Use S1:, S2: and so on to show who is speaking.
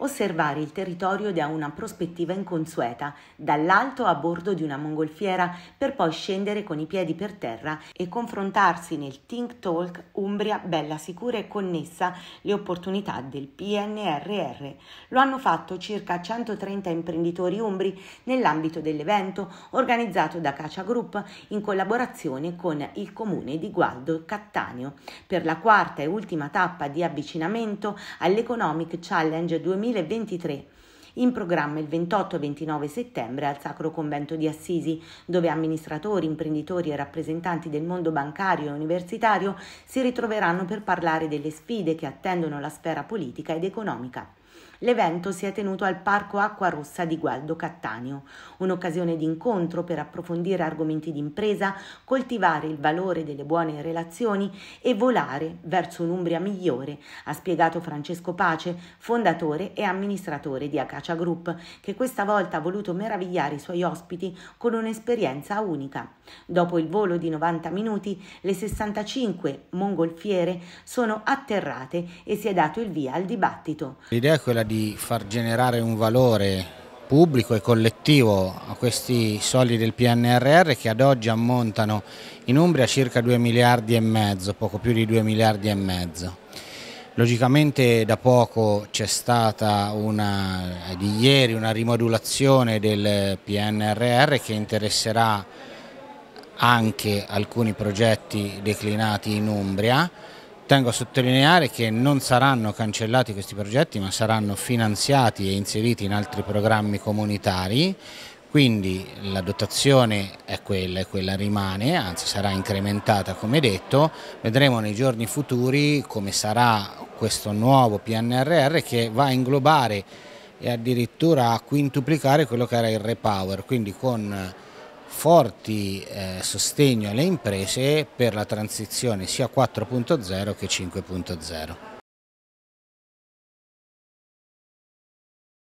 S1: osservare il territorio da una prospettiva inconsueta, dall'alto a bordo di una mongolfiera, per poi scendere con i piedi per terra e confrontarsi nel Think Talk Umbria Bella Sicura e Connessa le opportunità del PNRR. Lo hanno fatto circa 130 imprenditori umbri nell'ambito dell'evento organizzato da Caccia Group in collaborazione con il comune di Gualdo Cattaneo per la quarta e ultima tappa di avvicinamento all'Economic Challenge 2020 2023 in programma il 28 e 29 settembre al Sacro Convento di Assisi, dove amministratori, imprenditori e rappresentanti del mondo bancario e universitario si ritroveranno per parlare delle sfide che attendono la sfera politica ed economica. L'evento si è tenuto al Parco Acqua Rossa di Gualdo Cattaneo, un'occasione di incontro per approfondire argomenti d'impresa, coltivare il valore delle buone relazioni e volare verso un'Umbria migliore, ha spiegato Francesco Pace, fondatore e amministratore di Acacia Group, che questa volta ha voluto meravigliare i suoi ospiti con un'esperienza unica. Dopo il volo di 90 minuti, le 65 mongolfiere sono atterrate e si è dato il via al dibattito.
S2: L'idea quella di far generare un valore pubblico e collettivo a questi soldi del PNRR che ad oggi ammontano in Umbria circa 2 miliardi e mezzo, poco più di 2 miliardi e mezzo. Logicamente da poco c'è stata una, di ieri una rimodulazione del PNRR che interesserà anche alcuni progetti declinati in Umbria Tengo a sottolineare che non saranno cancellati questi progetti ma saranno finanziati e inseriti in altri programmi comunitari quindi la dotazione è quella e quella rimane, anzi sarà incrementata come detto, vedremo nei giorni futuri come sarà questo nuovo PNRR che va a inglobare e addirittura a quintuplicare quello che era il Repower, quindi con forti eh, sostegno alle imprese per la
S1: transizione sia 4.0 che 5.0.